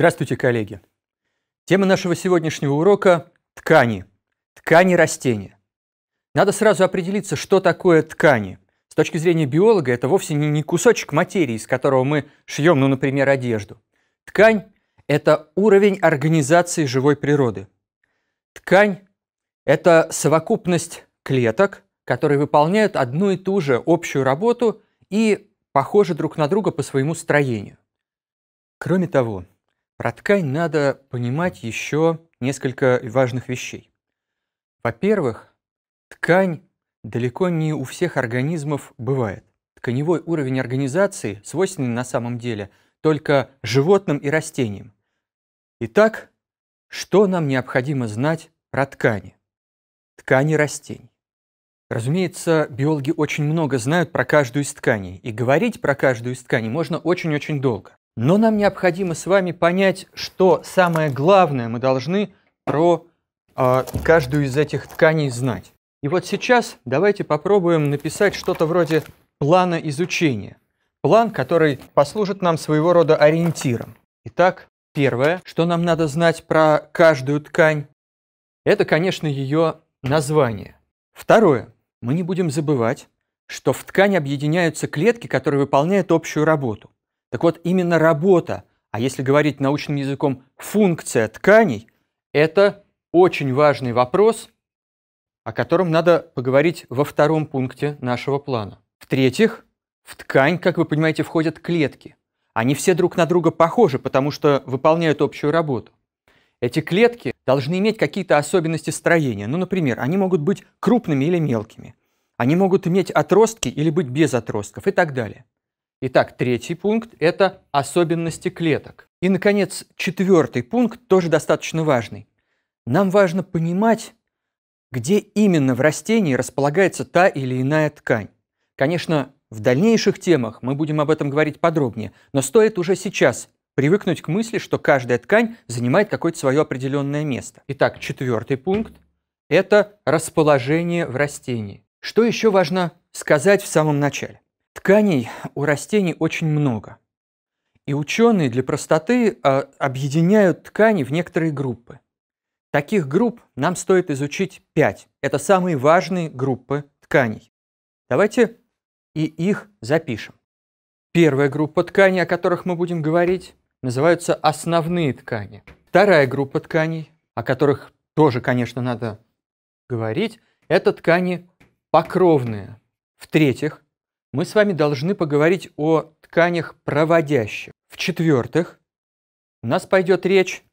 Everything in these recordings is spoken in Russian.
Здравствуйте, коллеги! Тема нашего сегодняшнего урока – ткани. Ткани растения. Надо сразу определиться, что такое ткани. С точки зрения биолога это вовсе не кусочек материи, из которого мы шьем, ну, например, одежду. Ткань – это уровень организации живой природы. Ткань – это совокупность клеток, которые выполняют одну и ту же общую работу и похожи друг на друга по своему строению. Кроме того, про ткань надо понимать еще несколько важных вещей. Во-первых, ткань далеко не у всех организмов бывает. Тканевой уровень организации свойственен на самом деле только животным и растениям. Итак, что нам необходимо знать про ткани? Ткани растений. Разумеется, биологи очень много знают про каждую из тканей, и говорить про каждую из тканей можно очень-очень долго. Но нам необходимо с вами понять, что самое главное мы должны про э, каждую из этих тканей знать. И вот сейчас давайте попробуем написать что-то вроде плана изучения. План, который послужит нам своего рода ориентиром. Итак, первое, что нам надо знать про каждую ткань, это, конечно, ее название. Второе, мы не будем забывать, что в ткань объединяются клетки, которые выполняют общую работу. Так вот, именно работа, а если говорить научным языком функция тканей, это очень важный вопрос, о котором надо поговорить во втором пункте нашего плана. В-третьих, в ткань, как вы понимаете, входят клетки. Они все друг на друга похожи, потому что выполняют общую работу. Эти клетки должны иметь какие-то особенности строения. Ну, например, они могут быть крупными или мелкими. Они могут иметь отростки или быть без отростков и так далее. Итак, третий пункт – это особенности клеток. И, наконец, четвертый пункт тоже достаточно важный. Нам важно понимать, где именно в растении располагается та или иная ткань. Конечно, в дальнейших темах мы будем об этом говорить подробнее, но стоит уже сейчас привыкнуть к мысли, что каждая ткань занимает какое-то свое определенное место. Итак, четвертый пункт – это расположение в растении. Что еще важно сказать в самом начале? Тканей у растений очень много. И ученые для простоты а, объединяют ткани в некоторые группы. Таких групп нам стоит изучить пять. Это самые важные группы тканей. Давайте и их запишем. Первая группа тканей, о которых мы будем говорить, называются основные ткани. Вторая группа тканей, о которых тоже, конечно, надо говорить, это ткани покровные. В-третьих, мы с вами должны поговорить о тканях проводящих. В-четвертых, у нас пойдет речь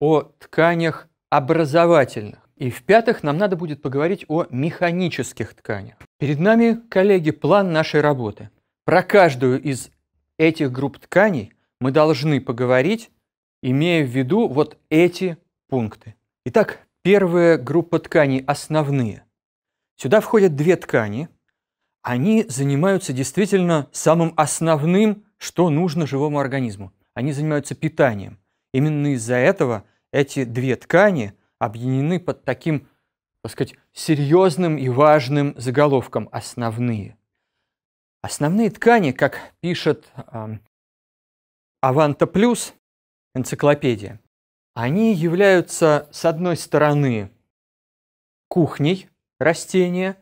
о тканях образовательных. И в-пятых, нам надо будет поговорить о механических тканях. Перед нами, коллеги, план нашей работы. Про каждую из этих групп тканей мы должны поговорить, имея в виду вот эти пункты. Итак, первая группа тканей – основные. Сюда входят две ткани – они занимаются действительно самым основным, что нужно живому организму. Они занимаются питанием. Именно из-за этого эти две ткани объединены под таким, так сказать, серьезным и важным заголовком «основные». Основные ткани, как пишет эм, Аванта Плюс, энциклопедия, они являются, с одной стороны, кухней растения –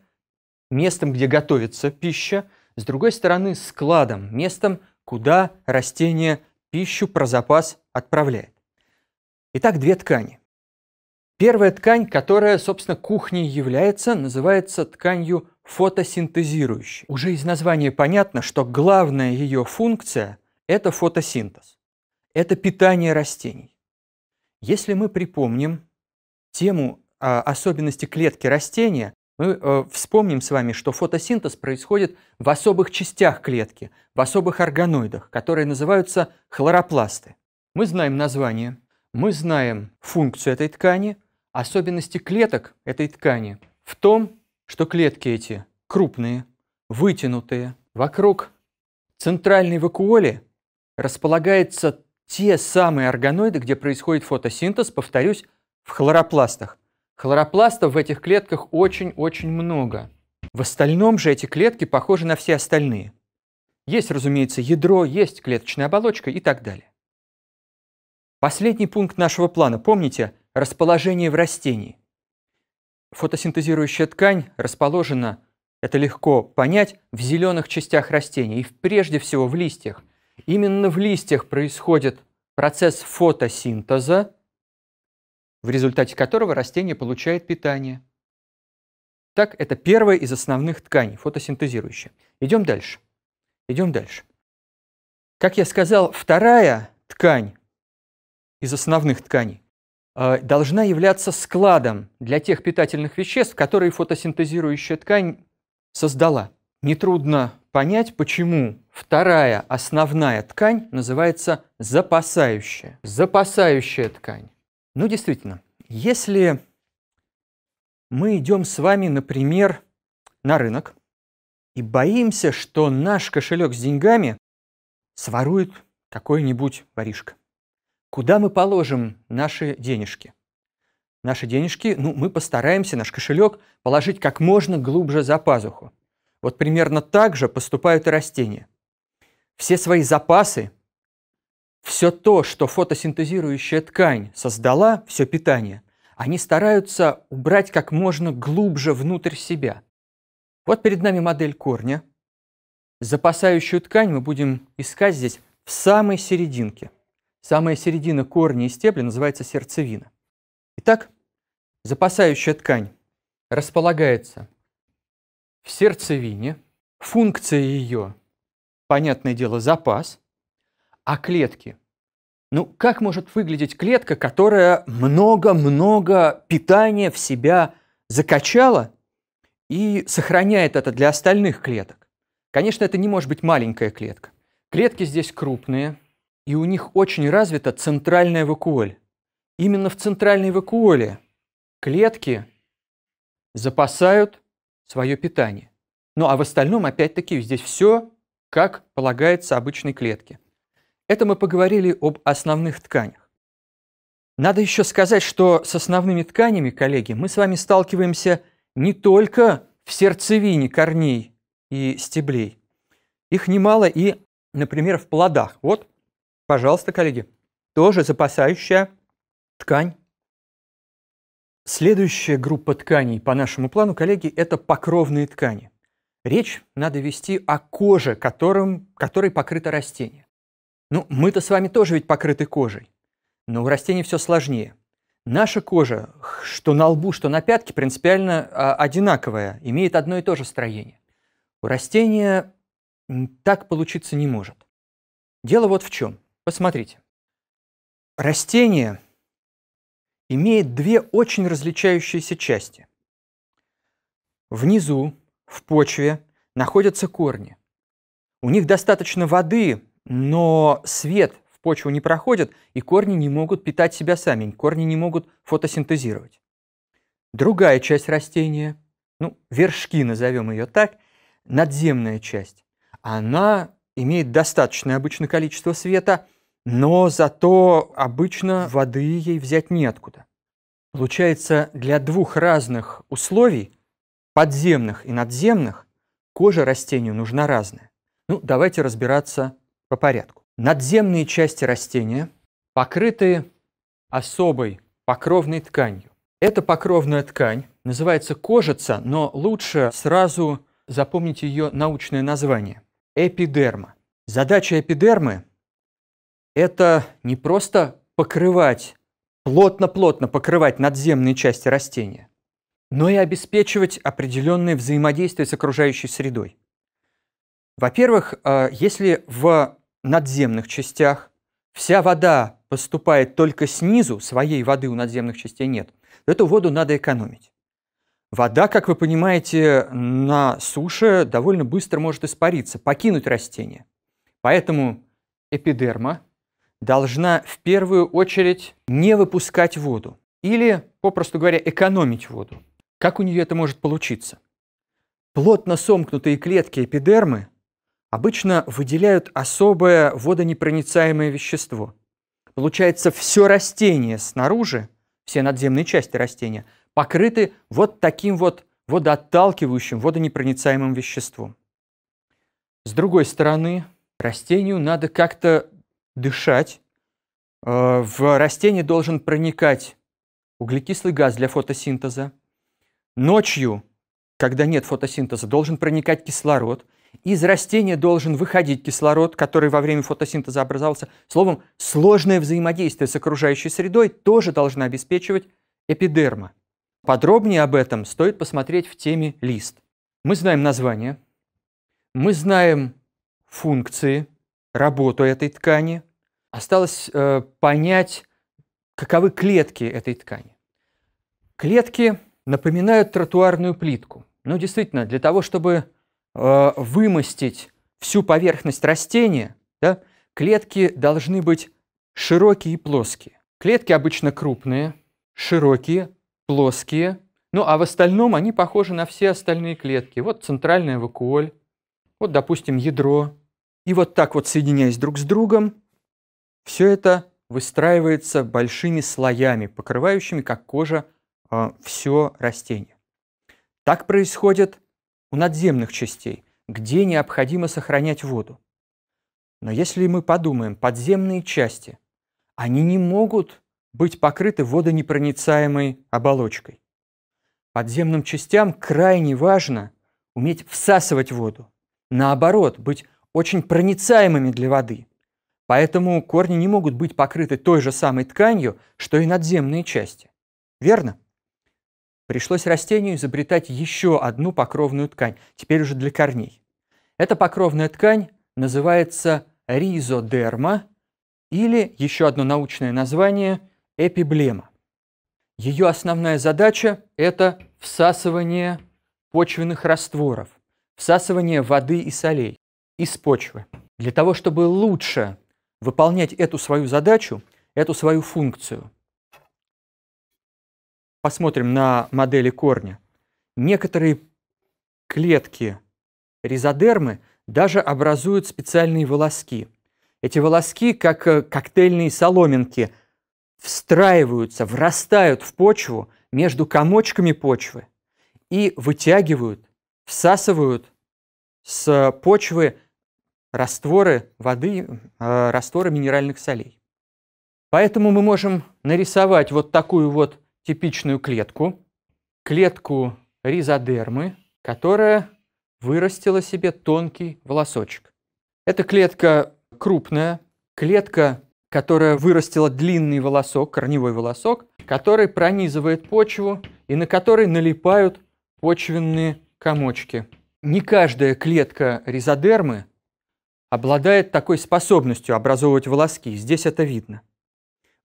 местом, где готовится пища, с другой стороны складом, местом, куда растение пищу про запас отправляет. Итак, две ткани. Первая ткань, которая, собственно, кухней является, называется тканью фотосинтезирующей. Уже из названия понятно, что главная ее функция – это фотосинтез. Это питание растений. Если мы припомним тему а, особенности клетки растения, мы э, вспомним с вами, что фотосинтез происходит в особых частях клетки, в особых органоидах, которые называются хлоропласты. Мы знаем название, мы знаем функцию этой ткани, особенности клеток этой ткани в том, что клетки эти крупные, вытянутые. Вокруг центральной вакуоли располагаются те самые органоиды, где происходит фотосинтез, повторюсь, в хлоропластах. Хлоропластов в этих клетках очень-очень много. В остальном же эти клетки похожи на все остальные. Есть, разумеется, ядро, есть клеточная оболочка и так далее. Последний пункт нашего плана, помните, расположение в растении. Фотосинтезирующая ткань расположена, это легко понять, в зеленых частях растения и прежде всего в листьях. Именно в листьях происходит процесс фотосинтеза, в результате которого растение получает питание. Так, это первая из основных тканей, фотосинтезирующая. Идем дальше. Идем дальше. Как я сказал, вторая ткань из основных тканей э, должна являться складом для тех питательных веществ, которые фотосинтезирующая ткань создала. Нетрудно понять, почему вторая основная ткань называется запасающая. Запасающая ткань. Ну, действительно, если мы идем с вами, например, на рынок и боимся, что наш кошелек с деньгами сворует какой-нибудь воришка. Куда мы положим наши денежки? Наши денежки, ну, мы постараемся наш кошелек положить как можно глубже за пазуху. Вот примерно так же поступают и растения. Все свои запасы все то, что фотосинтезирующая ткань создала, все питание, они стараются убрать как можно глубже внутрь себя. Вот перед нами модель корня. Запасающую ткань мы будем искать здесь в самой серединке. Самая середина корня и стебля называется сердцевина. Итак, запасающая ткань располагается в сердцевине. Функция ее, понятное дело, запас а клетки. Ну, как может выглядеть клетка, которая много-много питания в себя закачала и сохраняет это для остальных клеток? Конечно, это не может быть маленькая клетка. Клетки здесь крупные, и у них очень развита центральная вакуоль. Именно в центральной вакуоле клетки запасают свое питание. Ну а в остальном, опять-таки, здесь все, как полагается обычной клетке. Это мы поговорили об основных тканях. Надо еще сказать, что с основными тканями, коллеги, мы с вами сталкиваемся не только в сердцевине корней и стеблей. Их немало и, например, в плодах. Вот, пожалуйста, коллеги, тоже запасающая ткань. Следующая группа тканей по нашему плану, коллеги, это покровные ткани. Речь надо вести о коже, которым, которой покрыто растение. Ну, мы-то с вами тоже ведь покрыты кожей. Но у растений все сложнее. Наша кожа, что на лбу, что на пятке, принципиально а, одинаковая, имеет одно и то же строение. У растения так получиться не может. Дело вот в чем. Посмотрите. Растение имеет две очень различающиеся части. Внизу, в почве, находятся корни. У них достаточно воды, но свет в почву не проходит, и корни не могут питать себя сами, корни не могут фотосинтезировать. Другая часть растения, ну, вершки назовем ее так, надземная часть, она имеет достаточное обычно количество света, но зато обычно воды ей взять неоткуда. Получается, для двух разных условий, подземных и надземных, кожа растению нужна разная. Ну, давайте разбираться по порядку. Надземные части растения покрыты особой покровной тканью. Эта покровная ткань называется кожица, но лучше сразу запомнить ее научное название – эпидерма. Задача эпидермы – это не просто покрывать, плотно-плотно покрывать надземные части растения, но и обеспечивать определенное взаимодействие с окружающей средой. Во-первых, э, если в надземных частях, вся вода поступает только снизу, своей воды у надземных частей нет, эту воду надо экономить. Вода, как вы понимаете, на суше довольно быстро может испариться, покинуть растение. Поэтому эпидерма должна в первую очередь не выпускать воду или, попросту говоря, экономить воду. Как у нее это может получиться? Плотно сомкнутые клетки эпидермы обычно выделяют особое водонепроницаемое вещество. Получается, все растение снаружи, все надземные части растения, покрыты вот таким вот водоотталкивающим, водонепроницаемым веществом. С другой стороны, растению надо как-то дышать. Э, в растение должен проникать углекислый газ для фотосинтеза. Ночью, когда нет фотосинтеза, должен проникать кислород – из растения должен выходить кислород, который во время фотосинтеза образовался. Словом, сложное взаимодействие с окружающей средой тоже должна обеспечивать эпидерма. Подробнее об этом стоит посмотреть в теме лист. Мы знаем название, мы знаем функции, работу этой ткани. Осталось э, понять, каковы клетки этой ткани. Клетки напоминают тротуарную плитку. Ну, действительно, для того, чтобы э, вымостить всю поверхность растения, да, клетки должны быть широкие и плоские. Клетки обычно крупные, широкие, плоские, ну а в остальном они похожи на все остальные клетки. Вот центральная вакуоль, вот, допустим, ядро. И вот так вот, соединяясь друг с другом, все это выстраивается большими слоями, покрывающими, как кожа, э, все растение. Так происходит у надземных частей, где необходимо сохранять воду. Но если мы подумаем, подземные части, они не могут быть покрыты водонепроницаемой оболочкой. Подземным частям крайне важно уметь всасывать воду, наоборот, быть очень проницаемыми для воды. Поэтому корни не могут быть покрыты той же самой тканью, что и надземные части. Верно? Пришлось растению изобретать еще одну покровную ткань, теперь уже для корней. Эта покровная ткань называется ризодерма или еще одно научное название – эпиблема. Ее основная задача – это всасывание почвенных растворов, всасывание воды и солей из почвы. Для того, чтобы лучше выполнять эту свою задачу, эту свою функцию – посмотрим на модели корня, некоторые клетки ризодермы даже образуют специальные волоски. Эти волоски, как э, коктейльные соломинки, встраиваются, врастают в почву между комочками почвы и вытягивают, всасывают с почвы растворы воды, э, растворы минеральных солей. Поэтому мы можем нарисовать вот такую вот типичную клетку, клетку ризодермы, которая вырастила себе тонкий волосочек. Эта клетка крупная, клетка, которая вырастила длинный волосок, корневой волосок, который пронизывает почву и на который налипают почвенные комочки. Не каждая клетка ризодермы обладает такой способностью образовывать волоски, здесь это видно.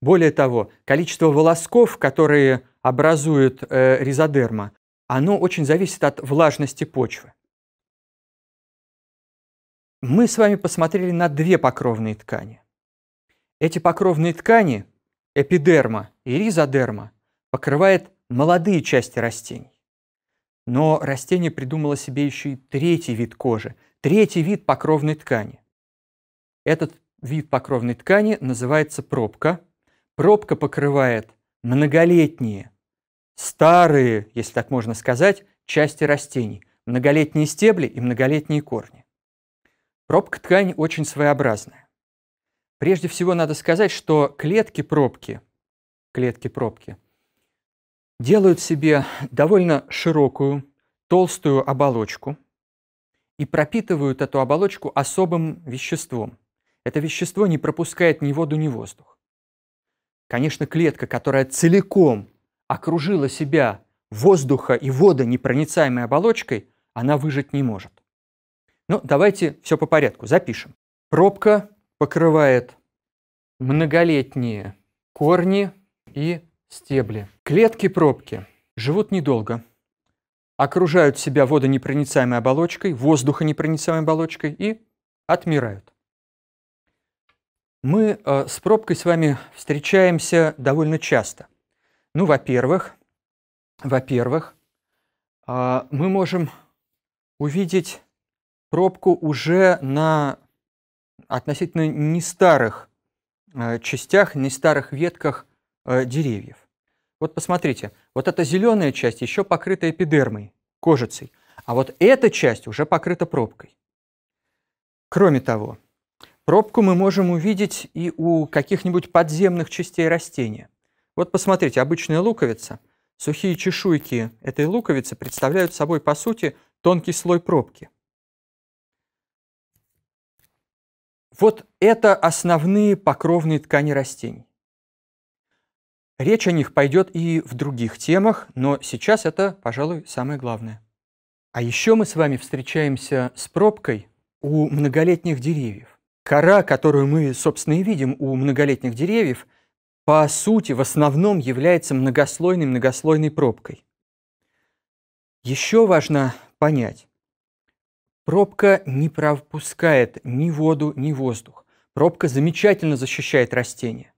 Более того, количество волосков, которые образуют э, ризодерма, оно очень зависит от влажности почвы. Мы с вами посмотрели на две покровные ткани. Эти покровные ткани, эпидерма и ризодерма, покрывают молодые части растений. Но растение придумало себе еще и третий вид кожи, третий вид покровной ткани. Этот вид покровной ткани называется пробка – пробка покрывает многолетние, старые, если так можно сказать, части растений, многолетние стебли и многолетние корни. Пробка ткани очень своеобразная. Прежде всего надо сказать, что клетки пробки, клетки пробки делают себе довольно широкую, толстую оболочку и пропитывают эту оболочку особым веществом. Это вещество не пропускает ни воду, ни воздух. Конечно, клетка, которая целиком окружила себя воздуха и непроницаемой оболочкой, она выжить не может. Но ну, давайте все по порядку, запишем. Пробка покрывает многолетние корни и стебли. Клетки пробки живут недолго. Окружают себя водонепроницаемой оболочкой, воздухонепроницаемой оболочкой и отмирают. Мы э, с пробкой с вами встречаемся довольно часто. Ну, во-первых, во-первых, э, мы можем увидеть пробку уже на относительно не старых э, частях, не старых ветках деревьев. Вот посмотрите, вот эта зеленая часть еще покрыта эпидермой, кожицей, а вот эта часть уже покрыта пробкой. Кроме того, Пробку мы можем увидеть и у каких-нибудь подземных частей растения. Вот посмотрите, обычная луковица. Сухие чешуйки этой луковицы представляют собой, по сути, тонкий слой пробки. Вот это основные покровные ткани растений. Речь о них пойдет и в других темах, но сейчас это, пожалуй, самое главное. А еще мы с вами встречаемся с пробкой у многолетних деревьев. Кора, которую мы, собственно, и видим у многолетних деревьев, по сути, в основном является многослойной-многослойной пробкой. Еще важно понять, пробка не пропускает ни воду, ни воздух. Пробка замечательно защищает растения,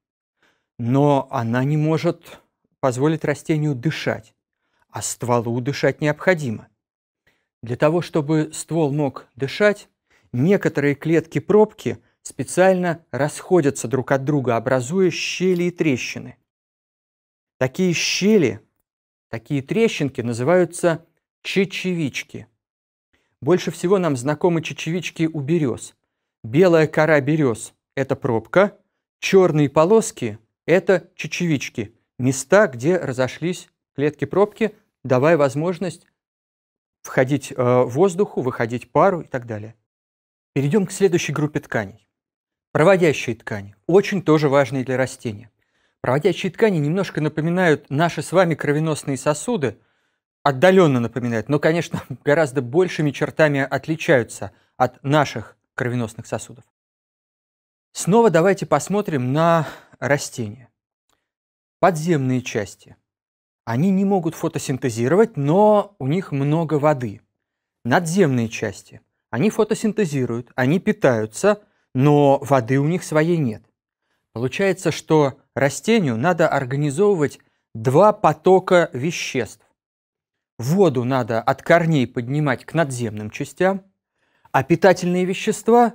но она не может позволить растению дышать, а стволу дышать необходимо. Для того, чтобы ствол мог дышать, некоторые клетки пробки специально расходятся друг от друга, образуя щели и трещины. Такие щели, такие трещинки называются чечевички. Больше всего нам знакомы чечевички у берез. Белая кора берез – это пробка, черные полоски – это чечевички, места, где разошлись клетки пробки, давая возможность входить э, воздуху, выходить пару и так далее. Перейдем к следующей группе тканей. Проводящие ткани. Очень тоже важные для растения. Проводящие ткани немножко напоминают наши с вами кровеносные сосуды, отдаленно напоминают, но, конечно, гораздо большими чертами отличаются от наших кровеносных сосудов. Снова давайте посмотрим на растения. Подземные части. Они не могут фотосинтезировать, но у них много воды. Надземные части – они фотосинтезируют, они питаются, но воды у них своей нет. Получается, что растению надо организовывать два потока веществ. Воду надо от корней поднимать к надземным частям, а питательные вещества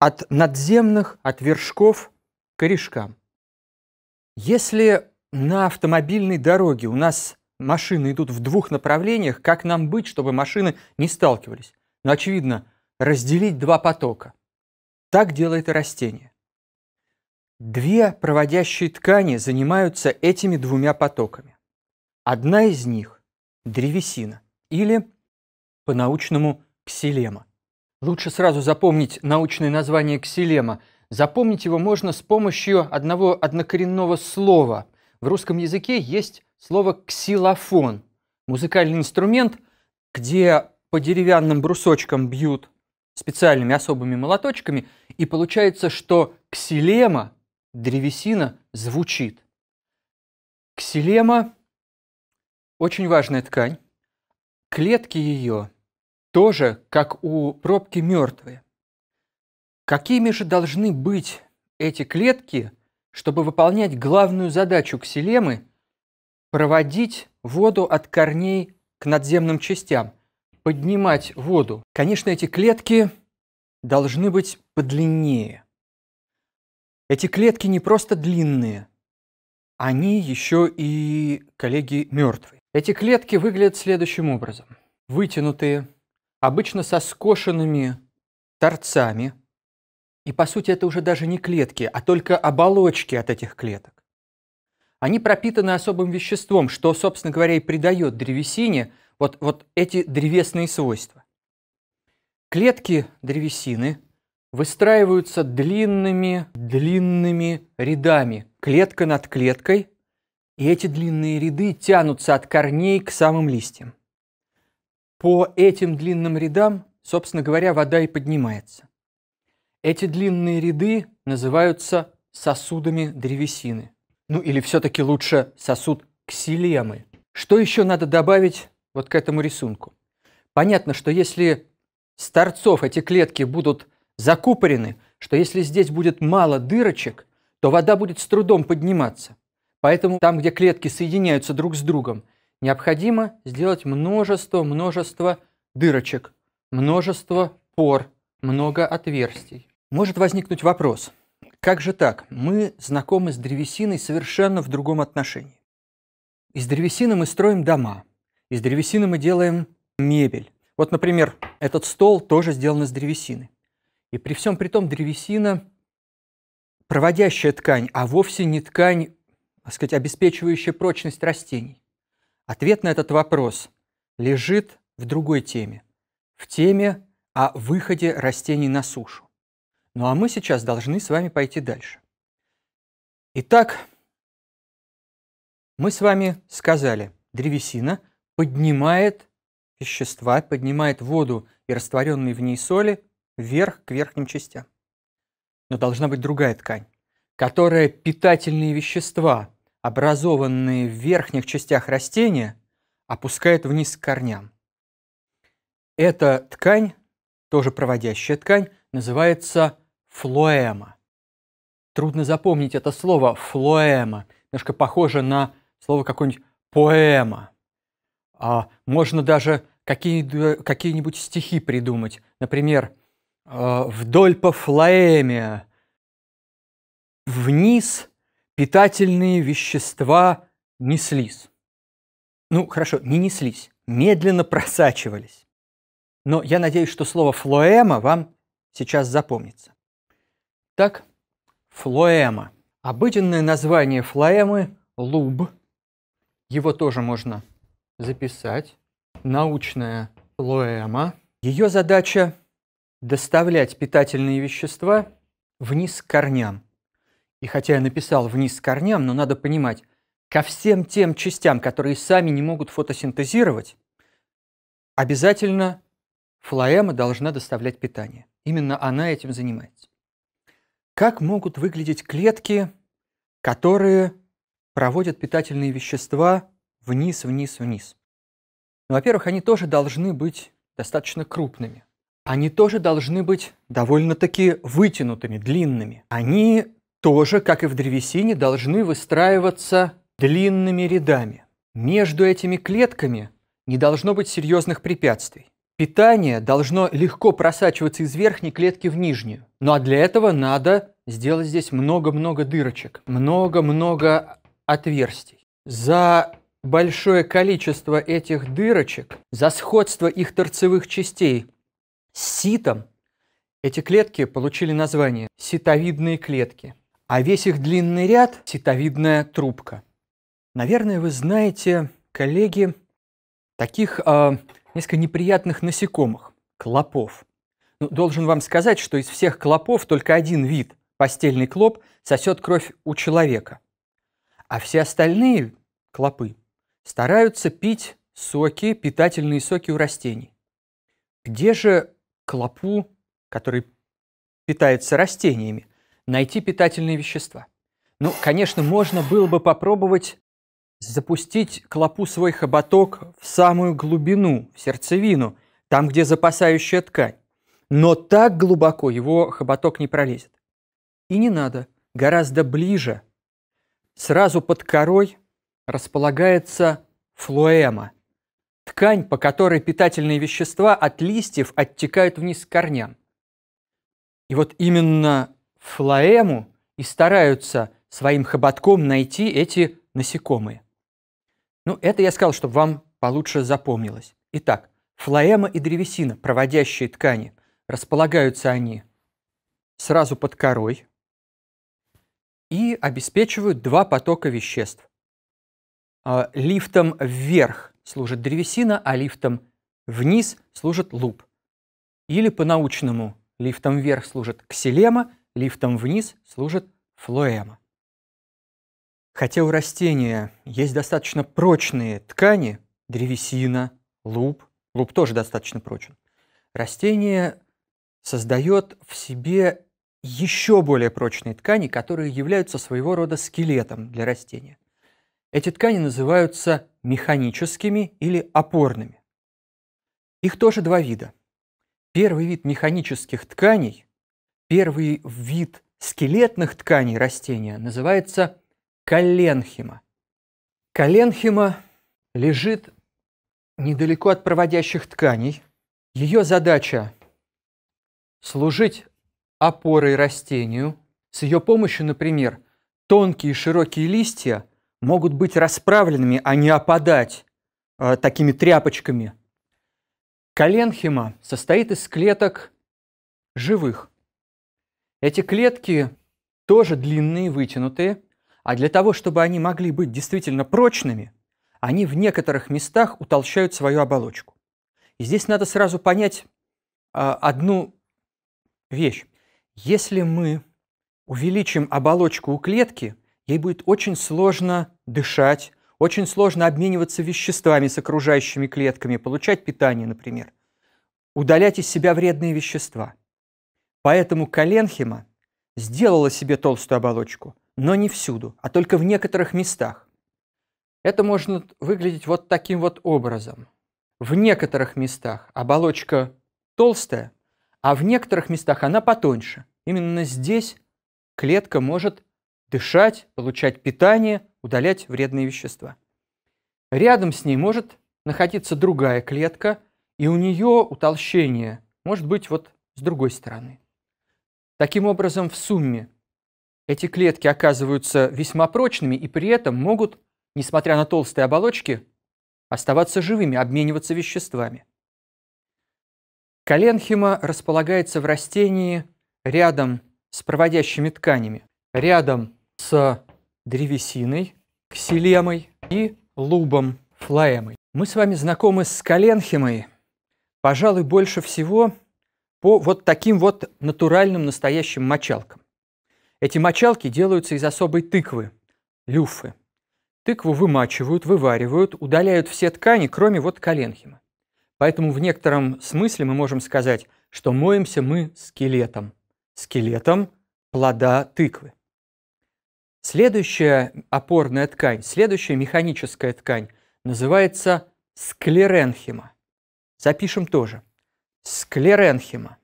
от надземных, от вершков к корешкам. Если на автомобильной дороге у нас машины идут в двух направлениях, как нам быть, чтобы машины не сталкивались? но, очевидно, разделить два потока. Так делает и растение. Две проводящие ткани занимаются этими двумя потоками. Одна из них – древесина или, по-научному, ксилема. Лучше сразу запомнить научное название ксилема. Запомнить его можно с помощью одного однокоренного слова. В русском языке есть слово «ксилофон» – музыкальный инструмент, где по деревянным брусочкам бьют специальными особыми молоточками, и получается, что ксилема, древесина, звучит. Ксилема – очень важная ткань. Клетки ее тоже, как у пробки, мертвые. Какими же должны быть эти клетки, чтобы выполнять главную задачу ксилемы – проводить воду от корней к надземным частям? поднимать воду. Конечно, эти клетки должны быть подлиннее. Эти клетки не просто длинные, они еще и, коллеги, мертвые. Эти клетки выглядят следующим образом. Вытянутые, обычно со скошенными торцами. И, по сути, это уже даже не клетки, а только оболочки от этих клеток. Они пропитаны особым веществом, что, собственно говоря, и придает древесине – вот, вот эти древесные свойства. Клетки древесины выстраиваются длинными, длинными рядами, клетка над клеткой, и эти длинные ряды тянутся от корней к самым листьям. По этим длинным рядам, собственно говоря, вода и поднимается. Эти длинные ряды называются сосудами древесины. Ну или все-таки лучше сосуд ксилемы. Что еще надо добавить вот к этому рисунку. Понятно, что если с торцов эти клетки будут закупорены, что если здесь будет мало дырочек, то вода будет с трудом подниматься. Поэтому там, где клетки соединяются друг с другом, необходимо сделать множество-множество дырочек, множество пор, много отверстий. Может возникнуть вопрос, как же так? Мы знакомы с древесиной совершенно в другом отношении. Из древесины мы строим дома, из древесины мы делаем мебель. Вот, например, этот стол тоже сделан из древесины. И при всем при том древесина – проводящая ткань, а вовсе не ткань, так сказать, обеспечивающая прочность растений. Ответ на этот вопрос лежит в другой теме. В теме о выходе растений на сушу. Ну а мы сейчас должны с вами пойти дальше. Итак, мы с вами сказали, древесина поднимает вещества, поднимает воду и растворенные в ней соли вверх к верхним частям. Но должна быть другая ткань, которая питательные вещества, образованные в верхних частях растения, опускает вниз к корням. Эта ткань, тоже проводящая ткань, называется флоэма. Трудно запомнить это слово «флоэма», немножко похоже на слово какой нибудь «поэма». А можно даже какие-нибудь какие стихи придумать. Например, э, «Вдоль по флоэме», «Вниз питательные вещества неслись». Ну, хорошо, не неслись, медленно просачивались. Но я надеюсь, что слово «флоэма» вам сейчас запомнится. Так, флоэма. Обыденное название флоэмы – луб. Его тоже можно записать. Научная лоэма. Ее задача – доставлять питательные вещества вниз к корням. И хотя я написал «вниз к корням», но надо понимать, ко всем тем частям, которые сами не могут фотосинтезировать, обязательно флоэма должна доставлять питание. Именно она этим занимается. Как могут выглядеть клетки, которые проводят питательные вещества вниз, вниз, вниз. Но, ну, во-первых, они тоже должны быть достаточно крупными. Они тоже должны быть довольно-таки вытянутыми, длинными. Они тоже, как и в древесине, должны выстраиваться длинными рядами. Между этими клетками не должно быть серьезных препятствий. Питание должно легко просачиваться из верхней клетки в нижнюю. Ну а для этого надо сделать здесь много-много дырочек, много-много отверстий. За большое количество этих дырочек, за сходство их торцевых частей с ситом, эти клетки получили название ситовидные клетки, а весь их длинный ряд – ситовидная трубка. Наверное, вы знаете, коллеги, таких э, несколько неприятных насекомых – клопов. Ну, должен вам сказать, что из всех клопов только один вид – постельный клоп – сосет кровь у человека. А все остальные клопы стараются пить соки, питательные соки у растений. Где же клопу, который питается растениями, найти питательные вещества? Ну, конечно, можно было бы попробовать запустить клопу свой хоботок в самую глубину, в сердцевину, там, где запасающая ткань. Но так глубоко его хоботок не пролезет. И не надо, гораздо ближе, сразу под корой – располагается флоэма – ткань, по которой питательные вещества от листьев оттекают вниз к корням. И вот именно флоэму и стараются своим хоботком найти эти насекомые. Ну, это я сказал, чтобы вам получше запомнилось. Итак, флоэма и древесина, проводящие ткани, располагаются они сразу под корой и обеспечивают два потока веществ а, лифтом вверх служит древесина, а лифтом вниз служит луп. Или по-научному лифтом вверх служит ксилема, лифтом вниз служит флоэма. Хотя у растения есть достаточно прочные ткани, древесина, луп, луп тоже достаточно прочен, растение создает в себе еще более прочные ткани, которые являются своего рода скелетом для растения – эти ткани называются механическими или опорными. Их тоже два вида. Первый вид механических тканей, первый вид скелетных тканей растения называется коленхима. Коленхима лежит недалеко от проводящих тканей. Ее задача – служить опорой растению. С ее помощью, например, тонкие и широкие листья – могут быть расправленными, а не опадать э, такими тряпочками. Коленхима состоит из клеток живых. Эти клетки тоже длинные, вытянутые, а для того, чтобы они могли быть действительно прочными, они в некоторых местах утолщают свою оболочку. И здесь надо сразу понять э, одну вещь. Если мы увеличим оболочку у клетки – Ей будет очень сложно дышать, очень сложно обмениваться веществами с окружающими клетками, получать питание, например, удалять из себя вредные вещества. Поэтому коленхима сделала себе толстую оболочку, но не всюду, а только в некоторых местах. Это можно выглядеть вот таким вот образом. В некоторых местах оболочка толстая, а в некоторых местах она потоньше. Именно здесь клетка может дышать, получать питание, удалять вредные вещества. Рядом с ней может находиться другая клетка, и у нее утолщение может быть вот с другой стороны. Таким образом, в сумме эти клетки оказываются весьма прочными и при этом могут, несмотря на толстые оболочки, оставаться живыми, обмениваться веществами. Коленхима располагается в растении рядом с проводящими тканями, рядом с древесиной, ксилемой и лубом, флаемой. Мы с вами знакомы с коленхимой, пожалуй, больше всего по вот таким вот натуральным настоящим мочалкам. Эти мочалки делаются из особой тыквы, люфы. Тыкву вымачивают, вываривают, удаляют все ткани, кроме вот коленхима. Поэтому в некотором смысле мы можем сказать, что моемся мы скелетом. Скелетом плода тыквы. Следующая опорная ткань, следующая механическая ткань называется склеренхима. Запишем тоже. Склеренхима.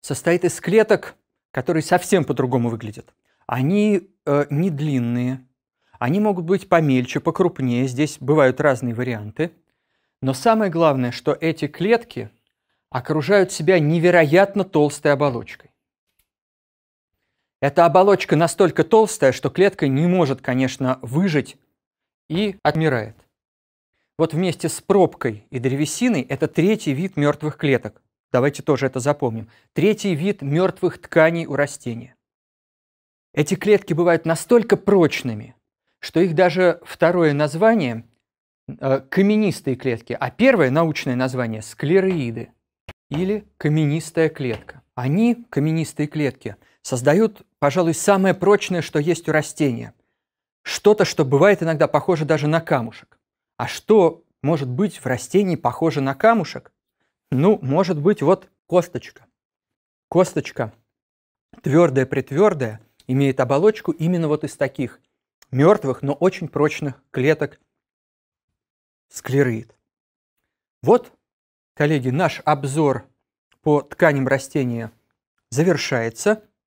Состоит из клеток, которые совсем по-другому выглядят. Они э, не длинные, они могут быть помельче, покрупнее, здесь бывают разные варианты. Но самое главное, что эти клетки окружают себя невероятно толстой оболочкой. Эта оболочка настолько толстая, что клетка не может, конечно, выжить и отмирает. Вот вместе с пробкой и древесиной это третий вид мертвых клеток. Давайте тоже это запомним. Третий вид мертвых тканей у растения. Эти клетки бывают настолько прочными, что их даже второе название э, – каменистые клетки, а первое научное название – склероиды или каменистая клетка. Они, каменистые клетки, создают пожалуй, самое прочное, что есть у растения. Что-то, что бывает иногда похоже даже на камушек. А что может быть в растении похоже на камушек? Ну, может быть, вот косточка. Косточка твердая-притвердая имеет оболочку именно вот из таких мертвых, но очень прочных клеток склероид. Вот, коллеги, наш обзор по тканям растения завершается.